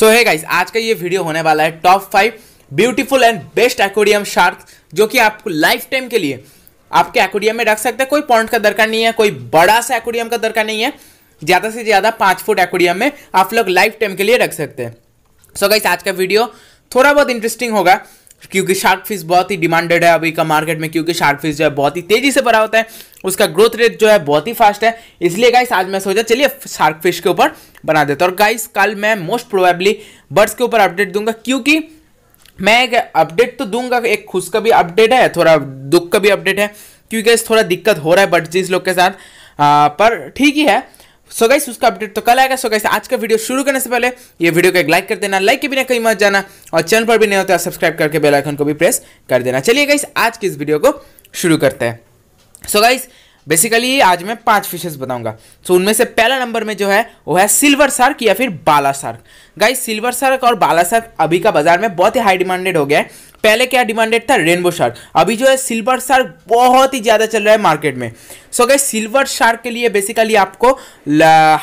सो है गाइस आज का ये वीडियो होने वाला है top five beautiful and best aquarium shark जो कि आपको लाइफ टाइम के लिए आपके एक्वेरियम में रख सकते हैं कोई पॉइंट का दरकार नहीं है कोई बड़ा सा एक्वेरियम का दरकार नहीं है ज़्यादा से ज़्यादा पाँच फुट एक्वेरियम में आप लोग लाइफ टाइम के लिए रख सकते हैं सो गाइस आज का वीडियो थोड़ा बहुत इंटरेस्टिंग होगा क्योंकि शार्क फिश बहुत ही डिमांडेड है अभी का मार्केट में क्योंकि शार्क फिश जो है बहुत ही तेज़ी से भरा होता है उसका ग्रोथ रेट जो है बहुत ही फास्ट है इसलिए गाइस आज मैं सोचा चलिए शार्क फिश के ऊपर बना देता और गाइस कल मैं मोस्ट प्रोबेबली बर्ड्स के ऊपर अपडेट दूंगा क्योंकि मैं एक अपडेट तो दूंगा एक खुश का भी अपडेट है थोड़ा दुख का भी अपडेट है क्योंकि थोड़ा दिक्कत हो रहा है बर्ड्स लोग के साथ आ, पर ठीक ही है सो गाइस उसका अपडेट तो कल आएगा सो गाइस आज का वीडियो शुरू करने से पहले ये वीडियो को एक लाइक कर देना लाइक के बिना कहीं मत जाना और चैनल पर भी नहीं होता सब्सक्राइब करके बेल आइकन को भी प्रेस कर देना चलिए गाइस आज की इस वीडियो को शुरू करते हैं सो गाइस बेसिकली आज मैं पांच फिशेस बताऊंगा सो so, उनमें से पहला नंबर में जो है वो है सिल्वर सार्क या फिर bala shark guys silver shark और बाला सार्क अभी का बाजार में बहुत ही हाई डिमांडेड हो गया है पहले क्या डिमांडेड था रेनबो शार्क अभी जो है सिल्वर शार्क बहुत ही ज़्यादा चल रहा है मार्केट में सो गए सिल्वर शार्क के लिए बेसिकली आपको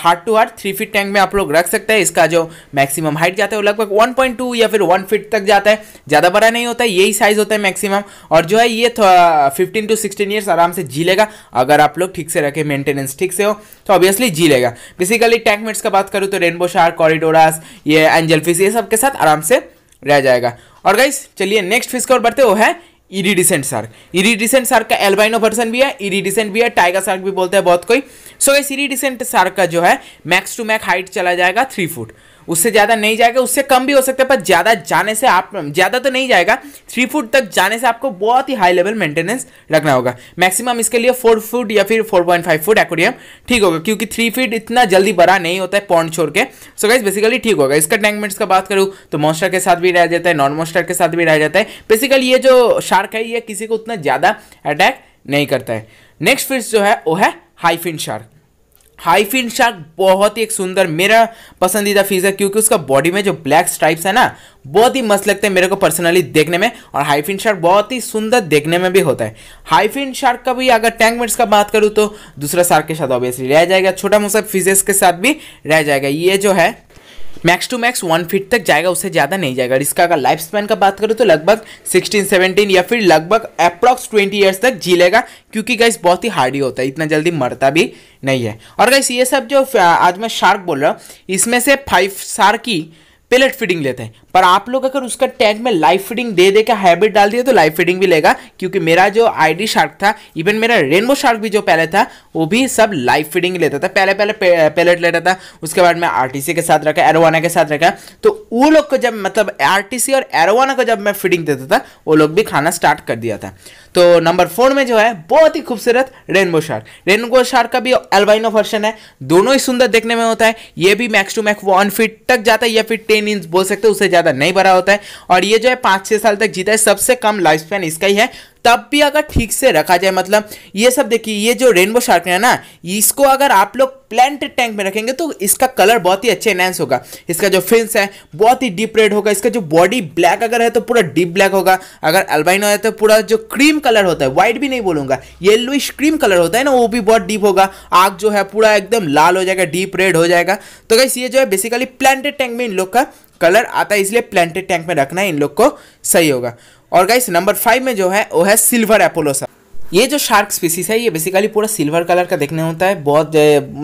heart two heart three feet tank में आप लोग रख सकते हैं इसका जो मैक्सिमम हाइट जाता है वो लगभग वन पॉइंट टू या फिर वन फीट तक जाता है ज़्यादा बड़ा नहीं होता है यही साइज़ होता है मैक्सिमम और जो है ये फिफ्टीन टू सिक्सटीन ईयर्स आराम से जी लेगा अगर आप लोग ठीक से रखें मेंटेनेंस ठीक से हो तो ऑब्वियसली जी लेगा बेसिकली टैंक मेट्स का बात करूँ तो रेनबो शार्क कॉरिडोरास ये एंजल फिश ये सब के साथ आराम से रह जाएगा और गाइस चलिए नेक्स्ट फिश की ओर बढ़ते वो है इरीडिसेंट सार्क इरीडिसेंट सार्क का एल्बाइनो वर्सन भी है इरीडिसेंट भी है टाइगर सार्क भी बोलते हैं बहुत कोई सो गाइस इरीडिसेंट सार्क का जो है मैक्स टू मैक हाइट चला जाएगा थ्री फुट उससे ज़्यादा नहीं जाएगा उससे कम भी हो सकता है पर ज़्यादा जाने से आप ज़्यादा तो नहीं जाएगा थ्री फुट तक जाने से आपको बहुत ही हाई लेवल मेंटेनेंस रखना होगा मैक्सिमम इसके लिए फोर फुट या फिर four point five foot aquarium ठीक होगा क्योंकि थ्री फीट इतना जल्दी बड़ा नहीं होता है पॉन्ड छोड़ के सो गाइज बेसिकली ठीक होगा इसका टैंकमेंट्स का बात करूँ तो मॉन्स्टर के साथ भी रह जाता है नॉन मॉन्स्टर के साथ भी रह जाता है बेसिकली ये जो शार्क है ये किसी को उतना ज़्यादा अटैक नहीं करता है नेक्स्ट फिश जो है वो है हाईफिन शार्क हाईफिन शार्क बहुत ही एक सुंदर मेरा पसंदीदा फिश है क्योंकि उसका बॉडी में जो ब्लैक स्ट्राइप्स है ना बहुत ही मस्त लगते हैं मेरे को पर्सनली देखने में और हाईफिन शार्क बहुत ही सुंदर देखने में भी होता है हाईफिन शार्क का भी अगर टैंक मेट्स का बात करूँ तो दूसरा शार्क के साथ ऑब्वियसली रह जाएगा छोटा मोटा फीजर्स के साथ भी रह जाएगा ये जो है max two max one feet तक जाएगा उससे ज़्यादा नहीं जाएगा इसका अगर लाइफ स्पैन का बात करें तो लगभग सिक्सटीन सेवनटीन या फिर लगभग अप्रॉक्स ट्वेंटी ईयर्स तक जी लेगा क्योंकि गाइस बहुत ही हार्डी होता है इतना जल्दी मरता भी नहीं है और गाइस ये सब जो आज मैं शार्क बोल रहा हूँ इसमें से फाइव शार्क ही पेलेट फीडिंग लेते हैं पर आप लोग अगर उसका टैग में लाइव फीडिंग दे दे के हैबिट डाल दिए तो लाइव फीडिंग भी लेगा क्योंकि मेरा जो आईडी शार्क था इवन मेरा रेनबो शार्क भी जो पहले था वो भी सब लाइव फीडिंग लेता था पहले पहले पेलेट लेता था उसके बाद मैं आरटीसी के साथ रखा एरोवाना के साथ रखा तो वो लोग को जब मतलब आर और एरोवाना को जब मैं फीडिंग देता था वो लोग भी खाना स्टार्ट कर दिया था तो नंबर फोर में जो है बहुत ही खूबसूरत रेनबो शार्क रेनबो शार्क का भी अल्बाइनो वर्षन है दोनों ही सुंदर देखने में होता है ये भी max two max one feet तक जाता है या फिर टेन इंच बोल सकते हैं उससे ज़्यादा नहीं बड़ा होता है और ये जो है पांच छह साल तक जीता है सबसे कम लाइफ स्पैन इसका ही है तब भी अगर ठीक से रखा जाए मतलब ये सब देखिए ये जो रेनबो शार्क है ना इसको अगर आप लोग प्लांट टैंक में रखेंगे तो इसका कलर बहुत ही अच्छे एनहेंस होगा इसका जो फिंस है बहुत ही डीप रेड होगा इसका जो बॉडी ब्लैक अगर है तो पूरा डीप ब्लैक होगा अगर अल्बाइनो है तो पूरा जो क्रीम कलर होता है व्हाइट भी नहीं बोलूंगा येलोइश क्रीम कलर होता है ना वो भी बहुत डीप होगा आग जो है पूरा एकदम लाल हो जाएगा डीप रेड हो जाएगा तो गैस ये जो है बेसिकली प्लांटेड टैंक में इन लोग का कलर आता है इसलिए प्लांटेड टैंक में रखना इन लोग को सही होगा और गाइस नंबर फाइव में जो है वो है सिल्वर एपोलोसा ये जो शार्क स्पीसीज है ये बेसिकली पूरा सिल्वर कलर का देखने होता है बहुत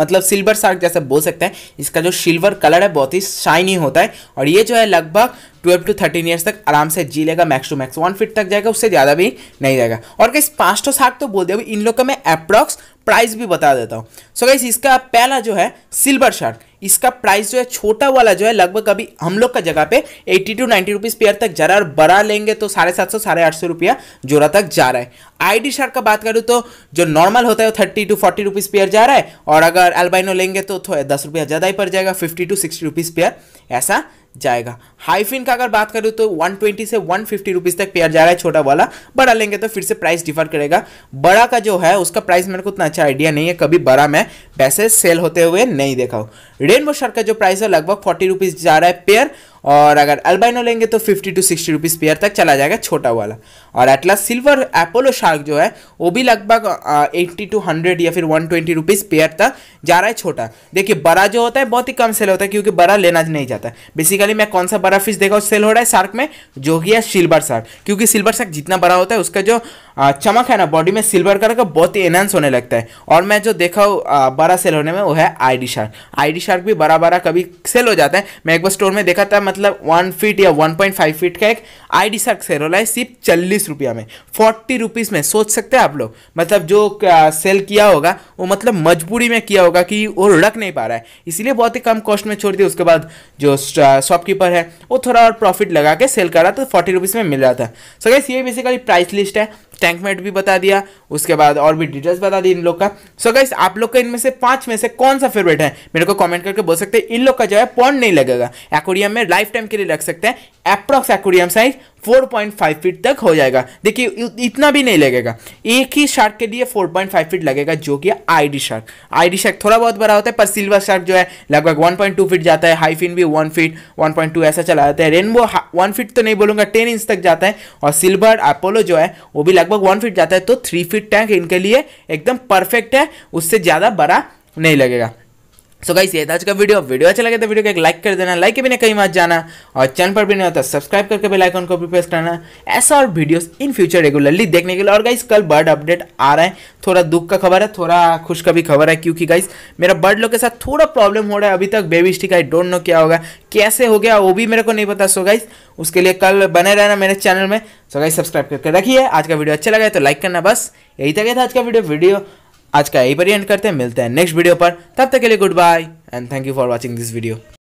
मतलब सिल्वर शार्क जैसा बोल सकते हैं इसका जो सिल्वर कलर है बहुत ही शाइनी होता है और ये जो है लगभग 12 टू 13 ईयर्स तक आराम से जी लेगा max two max one feet तक जाएगा उससे ज़्यादा भी नहीं जाएगा और कई पाँच टो शार्क तो बोल दिया इन लोग का मैं अप्रॉक्स प्राइस भी बता देता हूँ सो so गाइस इसका पहला जो है सिल्वर शार्क इसका प्राइस जो है छोटा वाला जो है लगभग अभी हम लोग का जगह पे 80 टू 90 रुपीज़ पेयर तक जा रहा है और बड़ा लेंगे तो साढ़े सात सौ साढ़े आठ सौ रुपया जोरा तक जा रहा है आईडी शार्क का बात करूँ तो जो नॉर्मल होता है thirty to forty rupees pair जा रहा है और अगर एल्बाइनो लेंगे तो दस रुपया ज़्यादा ही पड़ जाएगा fifty to sixty rupees pair ऐसा जाएगा हाईफिन का अगर बात करूँ तो 120 से 150 फिफ्टी तक पेयर जा रहा है छोटा वाला बड़ा लेंगे तो फिर से प्राइस डिफर करेगा बड़ा का जो है उसका प्राइस मेरे को उतना अच्छा आइडिया नहीं है कभी बड़ा मैं वैसे सेल होते हुए नहीं देखा हूँ रेनबो शर्ट का जो प्राइस है लगभग फोर्टी रुपीज़ जा रहा है पेयर और अगर अल्बाइनो लेंगे तो fifty to sixty rupees pair तक चला जाएगा छोटा वाला और एटलास सिल्वर अपोलो शार्क जो है वो भी लगभग एट्टी टू हंड्रेड या फिर वन ट्वेंटी रुपीज़ पेयर तक जा रहा है छोटा देखिए बड़ा जो होता है बहुत ही कम सेल होता है क्योंकि बड़ा लेना नहीं जाता है बेसिकली मैं कौन सा बड़ा फिश देखा सेल हो रहा है शार्क में जो गया सिल्वर शार्क क्योंकि सिल्वर शार्क जितना बड़ा होता है उसका जो चमक है ना बॉडी में सिल्वर कलर का बहुत ही एनहांस होने लगता है और मैं जो देखा हूँ बड़ा सेल होने में वो है आईडी शार्क आईडी शार्क भी बड़ा बड़ा कभी सेल हो जाता है मैं एक बार स्टोर में देखा था मतलब वन फीट या वन पॉइंट फाइव फीट का एक आई डी सार्क सेरोला है सिर्फ चालीस रुपया में फोर्टी रुपीज़ में सोच सकते हैं आप लोग मतलब जो सेल किया होगा वो मतलब मजबूरी में किया होगा कि वो रख नहीं पा रहा है इसीलिए बहुत ही कम कॉस्ट में छोड़ दिया उसके बाद जो शॉपकीपर है वो थोड़ा और प्रॉफिट लगा के सेल कर रहा था फोर्टी रुपीज़ में मिल रहा था सो so गैस ये बेसिकली प्राइस लिस्ट है टैंकमेट भी बता दिया उसके बाद और भी डिटेल्स बता दी इन लोग का सो so गाइस आप लोग का इनमें से पांच में से कौन सा फेवरेट है मेरे को कमेंट करके बोल सकते हैं इन लोग का जो है पॉन्ड नहीं लगेगा एक्वेरियम में लाइफ टाइम के लिए रख सकते हैं approx aquarium size four point five feet तक हो जाएगा देखिए इतना भी नहीं लगेगा एक ही शार्क के लिए फोर पॉइंट फाइव फीट लगेगा जो कि आईडी शार्क आईडी शार्क थोड़ा बहुत बड़ा होता है पर सिल्वर शार्क जो है लगभग वन पॉइंट टू फीट जाता है हाई फिन भी one feet one point two ऐसा चला जाता है रेनबो वन फीट तो नहीं बोलूंगा टेन इंच तक जाता है और सिल्वर अपोलो जो है वो भी लगभग वन फिट जाता है तो थ्री फिट टैंक इनके लिए एकदम परफेक्ट है उससे ज़्यादा बड़ा नहीं लगेगा सो गाइस ये था आज का वीडियो वीडियो अच्छा लगे तो वीडियो को एक लाइक कर देना लाइक के बिना कहीं मत जाना और चैनल पर भी नहीं होता तो सब्सक्राइब करके बेल आइकन को भी प्रेस करना ऐसा और वीडियोस इन फ्यूचर रेगुलरली देखने के लिए और गाइस कल बर्ड अपडेट आ रहा है थोड़ा दुख का खबर है थोड़ा खुश का भी खबर है क्योंकि गाइस मेरा बर्ड लोग के साथ थोड़ा प्रॉब्लम हो रहा है अभी तक baby stick I don't know क्या होगा कैसे हो गया वो भी मेरे को नहीं पता सो गाइस उसके लिए कल बने रहना मेरे चैनल में सो गाइस सब्सक्राइब करके रखिए आज का वीडियो अच्छा लगा है तो लाइक करना बस यही तक था आज का वीडियो वीडियो आज का यही पर एंड करते हैं मिलते हैं नेक्स्ट वीडियो पर तब तक के लिए goodbye and thank you for watching this video